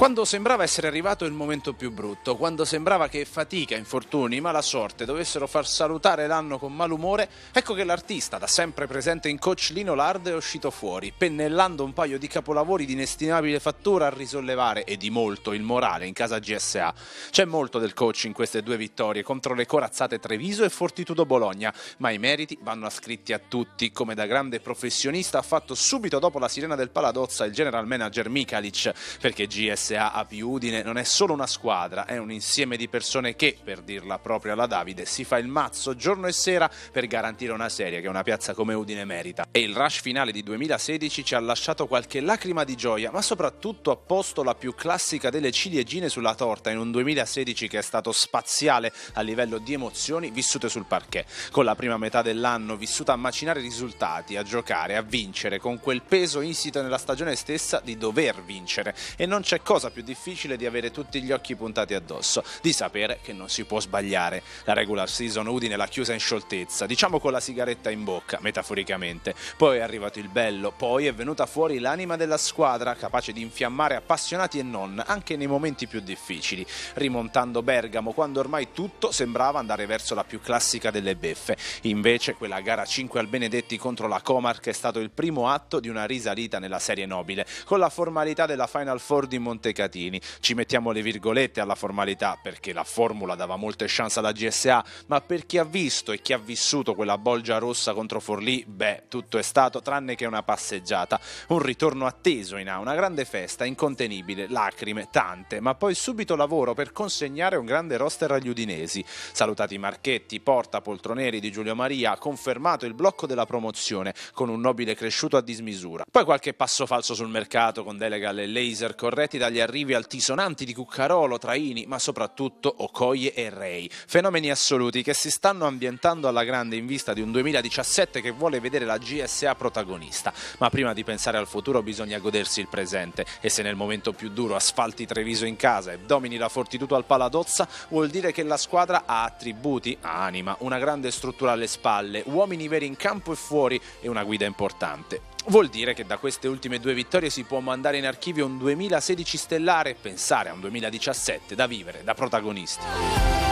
Quando sembrava essere arrivato il momento più brutto, quando sembrava che fatica, infortuni, mala sorte dovessero far salutare l'anno con malumore, ecco che l'artista, da sempre presente in coach Lino Lard, è uscito fuori, pennellando un paio di capolavori di inestimabile fattura a risollevare e di molto il morale in casa GSA. C'è molto del coach in queste due vittorie contro le corazzate Treviso e Fortitudo Bologna, ma i meriti vanno ascritti a tutti, come da grande professionista ha fatto subito dopo la sirena del Paladozza il general manager Mikalic, perché GSA a AP Udine non è solo una squadra, è un insieme di persone che, per dirla proprio alla Davide, si fa il mazzo giorno e sera per garantire una serie che una piazza come Udine merita. E il rush finale di 2016 ci ha lasciato qualche lacrima di gioia, ma soprattutto ha posto la più classica delle ciliegine sulla torta in un 2016 che è stato spaziale a livello di emozioni vissute sul parquet, con la prima metà dell'anno vissuta a macinare risultati, a giocare, a vincere, con quel peso insito nella stagione stessa di dover vincere. E non c'è cosa cosa più difficile di avere tutti gli occhi puntati addosso, di sapere che non si può sbagliare. La regular season Udine l'ha chiusa in scioltezza, diciamo con la sigaretta in bocca, metaforicamente. Poi è arrivato il bello, poi è venuta fuori l'anima della squadra, capace di infiammare appassionati e non, anche nei momenti più difficili, rimontando Bergamo quando ormai tutto sembrava andare verso la più classica delle beffe. Invece quella gara 5 al Benedetti contro la Comarch è stato il primo atto di una risalita nella serie nobile, con la formalità della Final Four di Monte Tecatini. Ci mettiamo le virgolette alla formalità perché la formula dava molte chance alla GSA, ma per chi ha visto e chi ha vissuto quella bolgia rossa contro Forlì, beh, tutto è stato tranne che una passeggiata, un ritorno atteso in A, una grande festa incontenibile, lacrime, tante, ma poi subito lavoro per consegnare un grande roster agli udinesi. Salutati Marchetti, Porta, Poltroneri di Giulio Maria, confermato il blocco della promozione con un nobile cresciuto a dismisura. Poi qualche passo falso sul mercato con delega alle laser corretti dagli arrivi altisonanti di Cuccarolo, Traini, ma soprattutto Okoye e Rey. Fenomeni assoluti che si stanno ambientando alla grande in vista di un 2017 che vuole vedere la GSA protagonista. Ma prima di pensare al futuro bisogna godersi il presente e se nel momento più duro asfalti Treviso in casa e domini la fortitudo al Paladozza, vuol dire che la squadra ha attributi, ha anima, una grande struttura alle spalle, uomini veri in campo e fuori e una guida importante. Vuol dire che da queste ultime due vittorie si può mandare in archivio un 2016 stellare e pensare a un 2017 da vivere, da protagonisti.